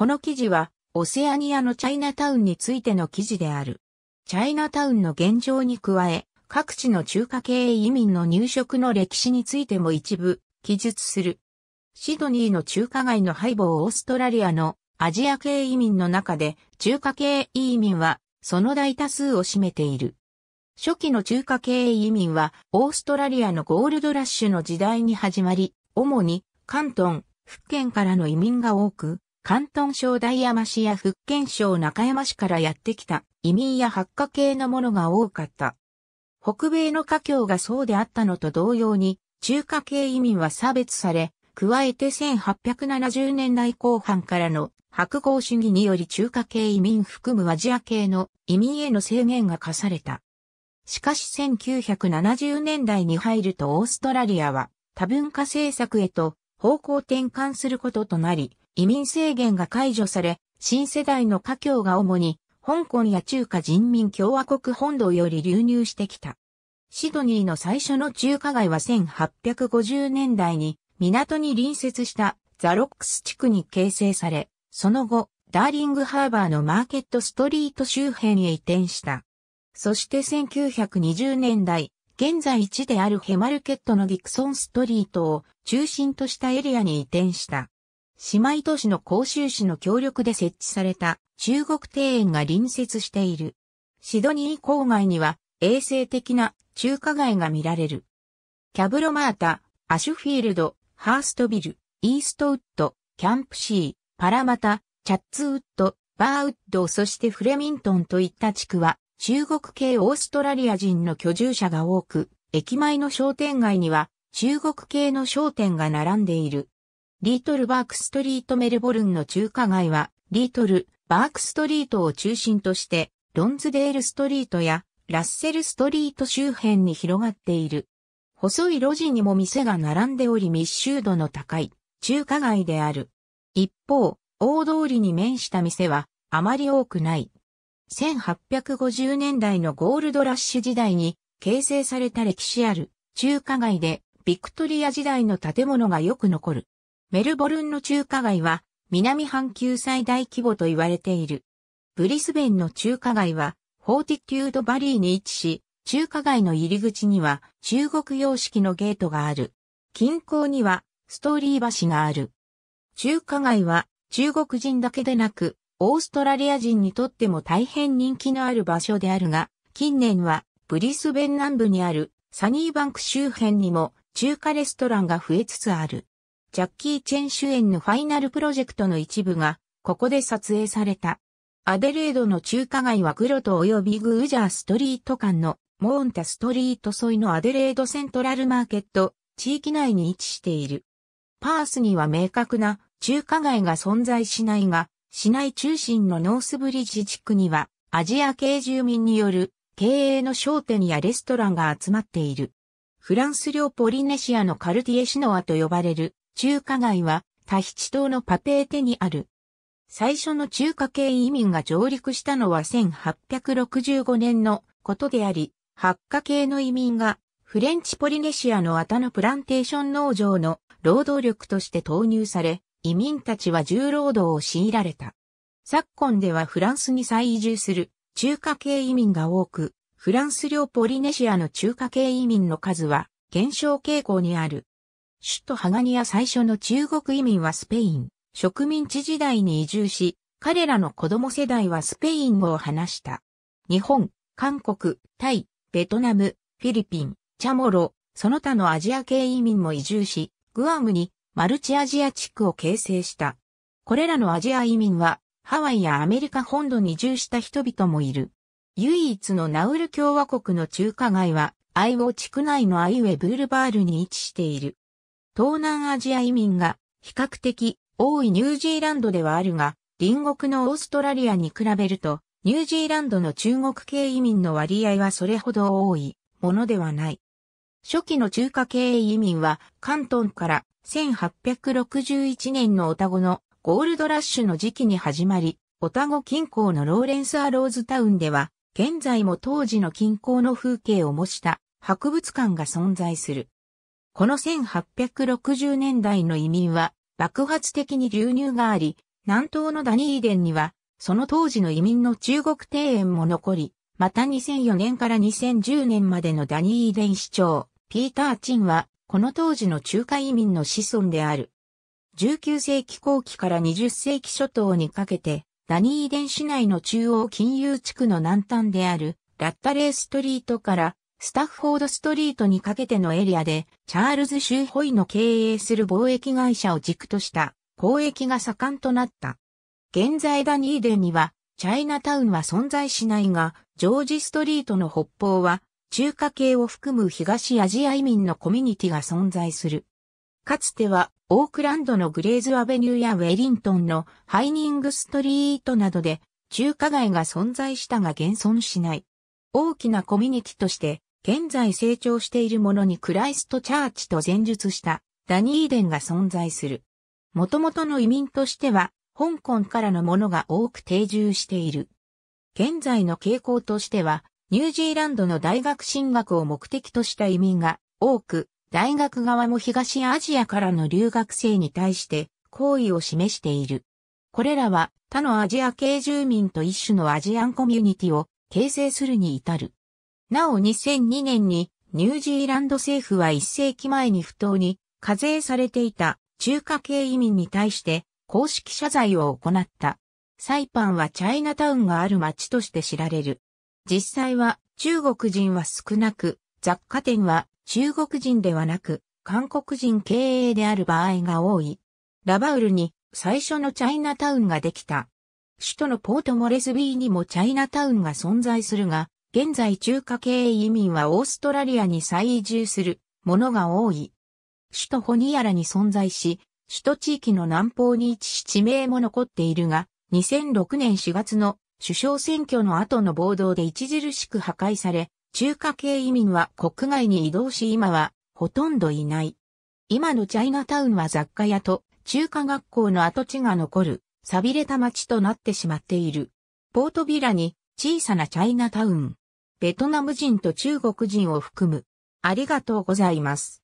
この記事は、オセアニアのチャイナタウンについての記事である。チャイナタウンの現状に加え、各地の中華系移民の入植の歴史についても一部、記述する。シドニーの中華街の背後オーストラリアのアジア系移民の中で中華系移民はその大多数を占めている。初期の中華系移民はオーストラリアのゴールドラッシュの時代に始まり、主に関東、福建からの移民が多く、関東省大山市や福建省中山市からやってきた移民や発火系のものが多かった。北米の華僑がそうであったのと同様に、中華系移民は差別され、加えて1870年代後半からの白豪主義により中華系移民含むアジア系の移民への制限が課された。しかし1970年代に入るとオーストラリアは多文化政策へと方向転換することとなり、移民制限が解除され、新世代の華僑が主に、香港や中華人民共和国本土より流入してきた。シドニーの最初の中華街は1850年代に港に隣接したザロックス地区に形成され、その後、ダーリングハーバーのマーケットストリート周辺へ移転した。そして1920年代、現在地であるヘマルケットのディクソンストリートを中心としたエリアに移転した。姉妹都市の甲州市の協力で設置された中国庭園が隣接している。シドニー郊外には衛生的な中華街が見られる。キャブロマータ、アシュフィールド、ハーストビル、イーストウッド、キャンプシー、パラマタ、チャッツウッド、バーウッド、そしてフレミントンといった地区は中国系オーストラリア人の居住者が多く、駅前の商店街には中国系の商店が並んでいる。リートルバークストリートメルボルンの中華街は、リートル、バークストリートを中心として、ロンズデールストリートやラッセルストリート周辺に広がっている。細い路地にも店が並んでおり密集度の高い中華街である。一方、大通りに面した店はあまり多くない。1850年代のゴールドラッシュ時代に形成された歴史ある中華街でビクトリア時代の建物がよく残る。メルボルンの中華街は南半球最大規模と言われている。ブリスベンの中華街はフォーティキュードバリーに位置し、中華街の入り口には中国様式のゲートがある。近郊にはストーリー橋がある。中華街は中国人だけでなく、オーストラリア人にとっても大変人気のある場所であるが、近年はブリスベン南部にあるサニーバンク周辺にも中華レストランが増えつつある。ジャッキー・チェン主演のファイナルプロジェクトの一部が、ここで撮影された。アデレードの中華街はグロト及びグージャーストリート間のモーンタストリート沿いのアデレードセントラルマーケット地域内に位置している。パースには明確な中華街が存在しないが、市内中心のノースブリッジ地区にはアジア系住民による経営の商店やレストランが集まっている。フランス領ポリネシアのカルティエシノアと呼ばれる中華街はタヒチ島のパペーテにある。最初の中華系移民が上陸したのは1865年のことであり、八華系の移民がフレンチポリネシアの綿のプランテーション農場の労働力として投入され、移民たちは重労働を強いられた。昨今ではフランスに再移住する中華系移民が多く、フランス領ポリネシアの中華系移民の数は減少傾向にある。首都ハガニア最初の中国移民はスペイン、植民地時代に移住し、彼らの子供世代はスペイン語を話した。日本、韓国、タイ、ベトナム、フィリピン、チャモロ、その他のアジア系移民も移住し、グアムにマルチアジア地区を形成した。これらのアジア移民は、ハワイやアメリカ本土に移住した人々もいる。唯一のナウル共和国の中華街は、アイウォ地区内のアイウェブールバールに位置している。東南アジア移民が比較的多いニュージーランドではあるが、隣国のオーストラリアに比べると、ニュージーランドの中国系移民の割合はそれほど多いものではない。初期の中華系移民は、関東から1861年のオタゴのゴールドラッシュの時期に始まり、オタゴ近郊のローレンス・アローズタウンでは、現在も当時の近郊の風景を模した博物館が存在する。この1860年代の移民は爆発的に流入があり、南東のダニーデンには、その当時の移民の中国庭園も残り、また2004年から2010年までのダニーデン市長、ピーター・チンは、この当時の中華移民の子孫である。19世紀後期から20世紀初頭にかけて、ダニーデン市内の中央金融地区の南端である、ラッタレーストリートからスタッフォードストリートにかけてのエリアで、チャールズ・シューホイの経営する貿易会社を軸とした交易が盛んとなった。現在ダニーデンには、チャイナタウンは存在しないが、ジョージストリートの北方は、中華系を含む東アジア移民のコミュニティが存在する。かつては、オークランドのグレーズアベニューやウェリントンのハイニングストリートなどで、中華街が存在したが現存しない。大きなコミュニティとして、現在成長しているものにクライストチャーチと前述したダニーデンが存在する。もともとの移民としては、香港からのものが多く定住している。現在の傾向としては、ニュージーランドの大学進学を目的とした移民が多く、大学側も東アジアからの留学生に対して好意を示している。これらは他のアジア系住民と一種のアジアンコミュニティを形成するに至る。なお2002年にニュージーランド政府は1世紀前に不当に課税されていた中華系移民に対して公式謝罪を行った。サイパンはチャイナタウンがある町として知られる。実際は中国人は少なく、雑貨店は中国人ではなく、韓国人経営である場合が多い。ラバウルに最初のチャイナタウンができた。首都のポートモレスビーにもチャイナタウンが存在するが、現在中華系移民はオーストラリアに再移住するものが多い。首都ホニアラに存在し、首都地域の南方に位置し地名も残っているが、2006年4月の首相選挙の後の暴動で著しく破壊され、中華系移民は国外に移動し今はほとんどいない。今のチャイナタウンは雑貨屋と中華学校の跡地が残る、錆びれた街となってしまっている。ポートビラに小さなチャイナタウン、ベトナム人と中国人を含む。ありがとうございます。